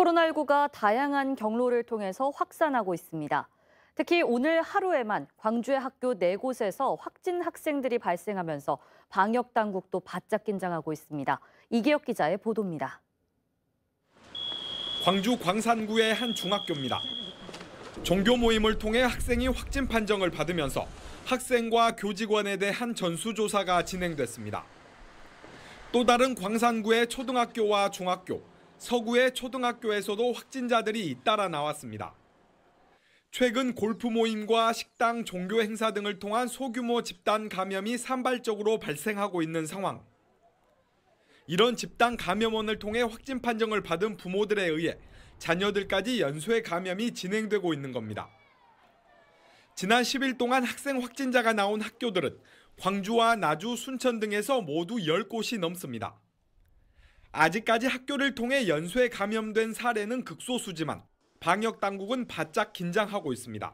코로나19가 다양한 경로를 통해서 확산하고 있습니다. 특히 오늘 하루에만 광주의 학교 네 곳에서 확진 학생들이 발생하면서 방역 당국도 바짝 긴장하고 있습니다. 이기혁 기자의 보도입니다. 광주 광산구의 한 중학교입니다. 종교 모임을 통해 학생이 확진 판정을 받으면서 학생과 교직원에 대한 전수조사가 진행됐습니다. 또 다른 광산구의 초등학교와 중학교, 서구의 초등학교에서도 확진자들이 잇따라 나왔습니다. 최근 골프 모임과 식당, 종교 행사 등을 통한 소규모 집단 감염이 산발적으로 발생하고 있는 상황. 이런 집단 감염원을 통해 확진 판정을 받은 부모들에 의해 자녀들까지 연쇄 감염이 진행되고 있는 겁니다. 지난 10일 동안 학생 확진자가 나온 학교들은 광주와 나주, 순천 등에서 모두 10곳이 넘습니다. 아직까지 학교를 통해 연쇄 감염된 사례는 극소수지만 방역 당국은 바짝 긴장하고 있습니다.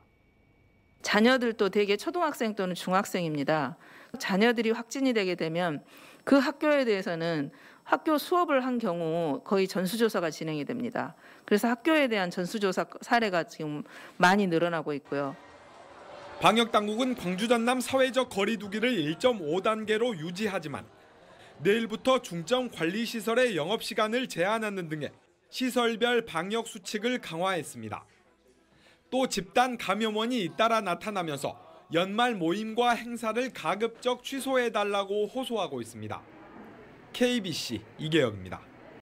자녀들도 대개 초등학생 또는 중학생입니다. 자녀들이 확진이 되게 되면 그 학교에 대해서는 학교 수업을 한 경우 거의 전수조사가 진행이 됩니다. 그래서 학교에 대한 전수조사 사례가 지금 많이 늘어나고 있고요. 방역 당국은 광주 전남 사회적 거리두기를 1.5단계로 유지하지만 내일부터 중점 관리 시설의 영업 시간을 제한하는 등의 시설별 방역 수칙을 강화했습니다. 또 집단 감염원이 잇따라 나타나면서 연말 모임과 행사를 가급적 취소해달라고 호소하고 있습니다. KBC 이계혁입니다.